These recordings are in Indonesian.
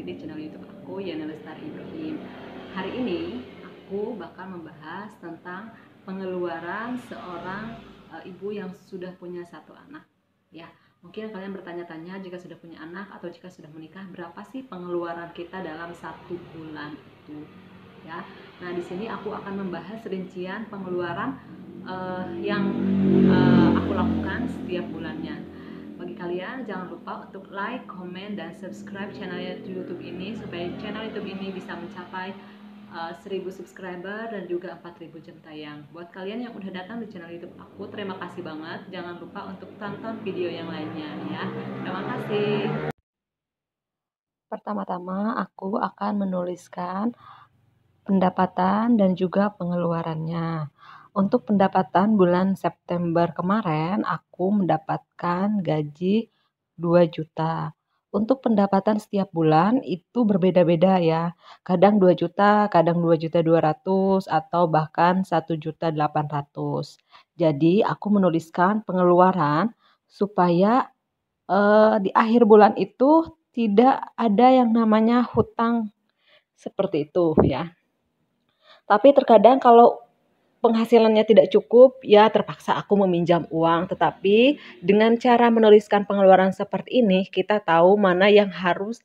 lagi di channel YouTube aku Yana Lestari Ibrahim. Hari ini aku bakal membahas tentang pengeluaran seorang e, ibu yang sudah punya satu anak. Ya, mungkin kalian bertanya-tanya jika sudah punya anak atau jika sudah menikah berapa sih pengeluaran kita dalam satu bulan itu? Ya. Nah, di sini aku akan membahas rincian pengeluaran e, yang e, aku lakukan setiap bulannya saya jangan lupa untuk like, comment, dan subscribe channel YouTube ini supaya channel YouTube ini bisa mencapai uh, eh, 1000 subscriber dan juga 4000 jam tayang buat kalian yang udah datang di channel YouTube aku terima kasih banget jangan lupa untuk tonton video yang lainnya ya terima kasih pertama-tama aku akan menuliskan pendapatan dan juga pengeluarannya untuk pendapatan bulan September kemarin aku mendapatkan gaji 2 juta. Untuk pendapatan setiap bulan itu berbeda-beda ya. Kadang 2 juta, kadang 2 juta 200 atau bahkan 1 juta 800. Jadi aku menuliskan pengeluaran supaya eh, di akhir bulan itu tidak ada yang namanya hutang seperti itu ya. Tapi terkadang kalau penghasilannya tidak cukup, ya terpaksa aku meminjam uang. Tetapi dengan cara menuliskan pengeluaran seperti ini, kita tahu mana yang harus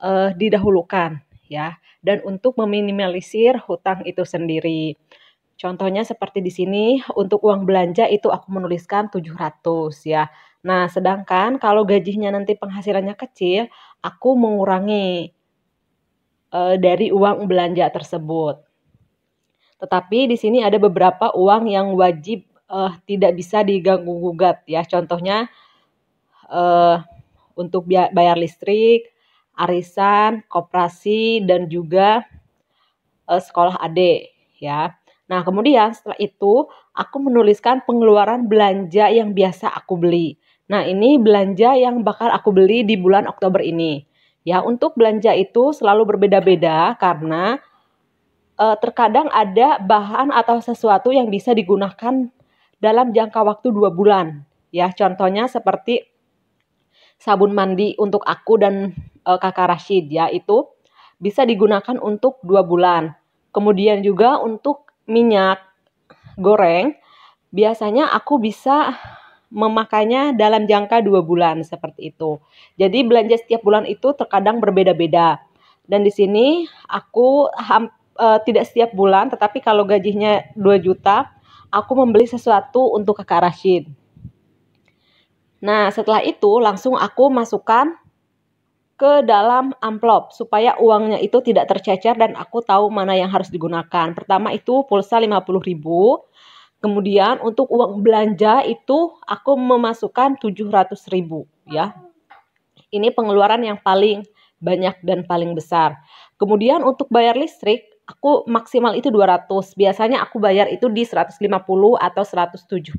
uh, didahulukan, ya. Dan untuk meminimalisir hutang itu sendiri. Contohnya seperti di sini, untuk uang belanja itu aku menuliskan 700 ya. Nah, sedangkan kalau gajinya nanti penghasilannya kecil, aku mengurangi uh, dari uang belanja tersebut. Tetapi di sini ada beberapa uang yang wajib uh, tidak bisa diganggu gugat ya. Contohnya uh, untuk bayar listrik, arisan, koperasi dan juga uh, sekolah adik ya. Nah, kemudian setelah itu aku menuliskan pengeluaran belanja yang biasa aku beli. Nah, ini belanja yang bakal aku beli di bulan Oktober ini. Ya, untuk belanja itu selalu berbeda-beda karena uh, terkadang ada bahan atau sesuatu yang bisa digunakan dalam jangka waktu dua bulan. Ya, contohnya seperti sabun mandi untuk aku dan uh, kakak Rashid ya itu bisa digunakan untuk dua bulan. Kemudian juga untuk minyak goreng biasanya aku bisa memakainya dalam jangka dua bulan seperti itu. Jadi belanja setiap bulan itu terkadang berbeda-beda. Dan di sini aku hampir uh, tidak setiap bulan, tetapi kalau gajinya 2 juta, aku membeli sesuatu untuk kakak Rashid. Nah, setelah itu langsung aku masukkan ke dalam amplop supaya uangnya itu tidak tercecer dan aku tahu mana yang harus digunakan. Pertama itu pulsa ribu, Kemudian untuk uang belanja itu aku memasukkan ribu, ya. Ini pengeluaran yang paling banyak dan paling besar. Kemudian untuk bayar listrik aku maksimal itu 200. Biasanya aku bayar itu di 150 atau 170.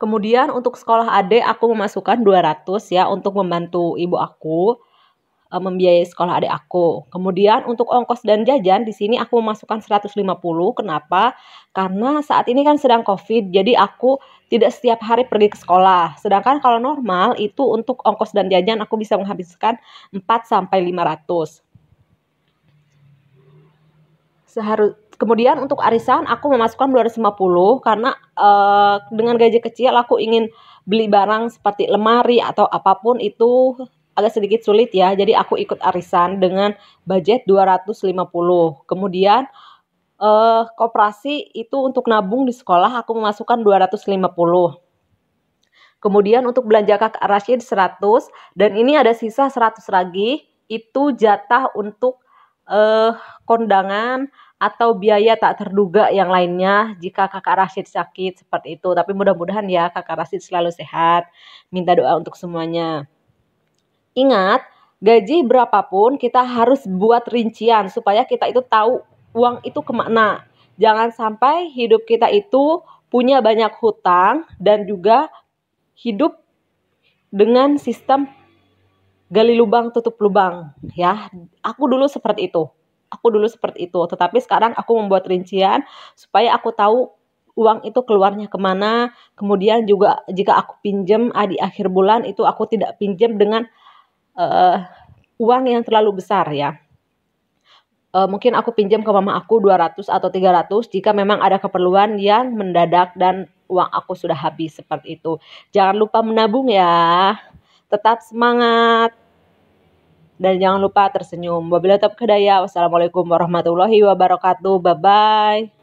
Kemudian untuk sekolah adik aku memasukkan 200 ya untuk membantu ibu aku. Eh, membiayai sekolah adik aku. Kemudian untuk ongkos dan jajan di sini aku memasukkan 150. Kenapa? Karena saat ini kan sedang Covid, jadi aku tidak setiap hari pergi ke sekolah. Sedangkan kalau normal itu untuk ongkos dan jajan aku bisa menghabiskan 4 sampai 500. Seharus kemudian untuk arisan aku memasukkan 250 karena uh, dengan gaji kecil aku ingin beli barang seperti lemari atau apapun itu agak sedikit sulit ya. Jadi aku ikut arisan dengan budget 250. Kemudian eh koperasi itu untuk nabung di sekolah aku memasukkan 250. Kemudian untuk belanja Kak Rashid 100 dan ini ada sisa 100 lagi itu jatah untuk eh kondangan atau biaya tak terduga yang lainnya jika kakak Rashid sakit seperti itu. Tapi mudah-mudahan ya kakak Rashid selalu sehat. Minta doa untuk semuanya. Ingat, gaji berapapun kita harus buat rincian supaya kita itu tahu uang itu kemana. Jangan sampai hidup kita itu punya banyak hutang dan juga hidup dengan sistem gali lubang tutup lubang ya. Aku dulu seperti itu. Aku dulu seperti itu, tetapi sekarang aku membuat rincian supaya aku tahu uang itu keluarnya kemana. Kemudian juga jika aku pinjam ah, di akhir bulan itu aku tidak pinjam dengan uh, uang yang terlalu besar ya. Uh, mungkin aku pinjam ke mama aku 200 atau 300 jika memang ada keperluan yang mendadak dan uang aku sudah habis seperti itu. Jangan lupa menabung ya. Tetap semangat. Dan jangan lupa tersenyum. Wabillahi taufiq hidayah. Wassalamualaikum warahmatullahi wabarakatuh. Bye bye.